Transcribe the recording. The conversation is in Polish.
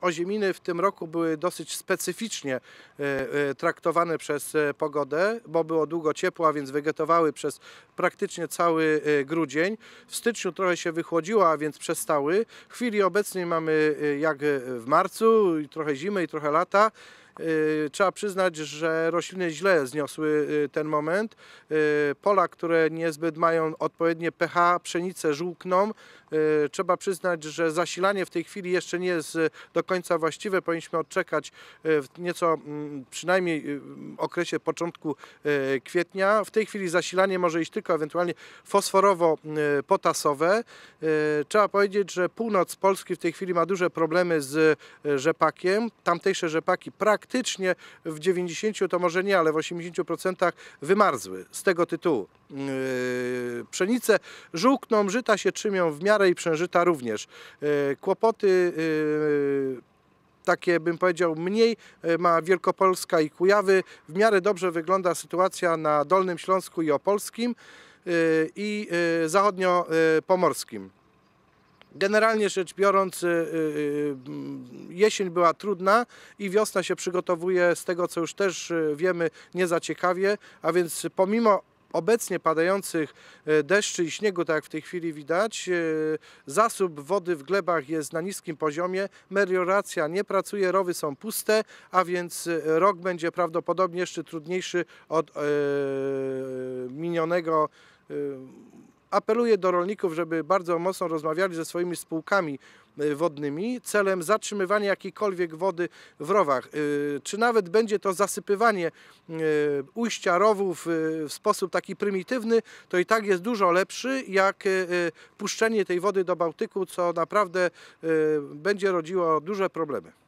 Oziminy w tym roku były dosyć specyficznie e, e, traktowane przez e, pogodę, bo było długo ciepło, a więc wegetowały przez praktycznie cały grudzień. W styczniu trochę się wychłodziło, a więc przestały. W chwili obecnej mamy jak w marcu, trochę zimy i trochę lata trzeba przyznać, że rośliny źle zniosły ten moment. Pola, które niezbyt mają odpowiednie pH, pszenice żółkną, Y, trzeba przyznać, że zasilanie w tej chwili jeszcze nie jest y, do końca właściwe. Powinniśmy odczekać y, w nieco mm, przynajmniej okresie początku kwietnia. W tej chwili zasilanie może iść tylko ewentualnie fosforowo-potasowe. Trzeba powiedzieć, że północ Polski w tej chwili ma duże problemy z rzepakiem. Tamtejsze rzepaki praktycznie w 90 to może nie, ale w 80% wymarzły z tego tytułu. Yy, pszenice żółkną, żyta się trzymią w miarę i przężyta również. Yy, kłopoty yy, takie bym powiedział mniej ma Wielkopolska i Kujawy. W miarę dobrze wygląda sytuacja na Dolnym Śląsku i Opolskim i zachodnio-pomorskim. Generalnie rzecz biorąc, jesień była trudna i wiosna się przygotowuje z tego, co już też wiemy, nie ciekawie, a więc pomimo obecnie padających e, deszczy i śniegu, tak jak w tej chwili widać, e, zasób wody w glebach jest na niskim poziomie, melioracja nie pracuje, rowy są puste, a więc e, rok będzie prawdopodobnie jeszcze trudniejszy od minionego apeluję do rolników, żeby bardzo mocno rozmawiali ze swoimi spółkami e, wodnymi celem zatrzymywania jakiejkolwiek wody w rowach. E, czy nawet będzie to zasypywanie e, ujścia rowów w sposób taki prymitywny, to i tak jest dużo lepszy jak puszczenie tej wody do Bałtyku, co naprawdę będzie rodziło duże problemy.